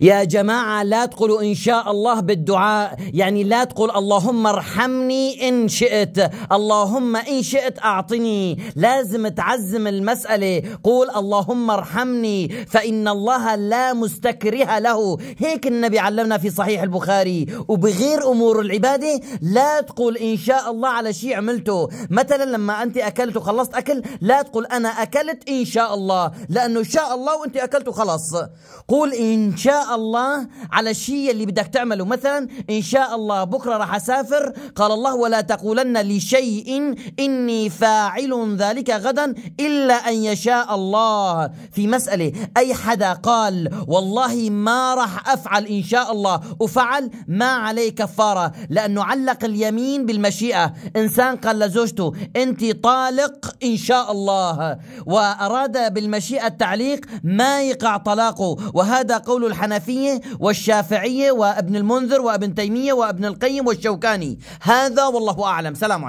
يا جماعة لا تقولوا إن شاء الله بالدعاء يعني لا تقول اللهم ارحمني إن شئت اللهم إن شئت أعطني لازم تعزم المسألة قول اللهم ارحمني فإن الله لا مستكره له هيك النبي علمنا في صحيح البخاري وبغير أمور العبادة لا تقول إن شاء الله على شيء عملته مثلا لما أنت أكلت وخلصت أكل لا تقول أنا أكلت إن شاء الله لأنه شاء الله وأنت أكلت وخلص قول إن شاء الله على الشيء اللي بدك تعمله مثلا إن شاء الله بكرة راح أسافر قال الله ولا تقولن لشيء إني فاعل ذلك غدا إلا أن يشاء الله في مسألة أي حدا قال والله ما راح أفعل إن شاء الله وفعل ما عليه كفارة لأنه علق اليمين بالمشيئة إنسان قال لزوجته أنت طالق إن شاء الله وأراد بالمشيئة التعليق ما يقع طلاقه وهذا قول الحنفية الحنفية والشافعية وابن المنذر وابن تيمية وابن القيم والشوكاني هذا والله أعلم سلام عليكم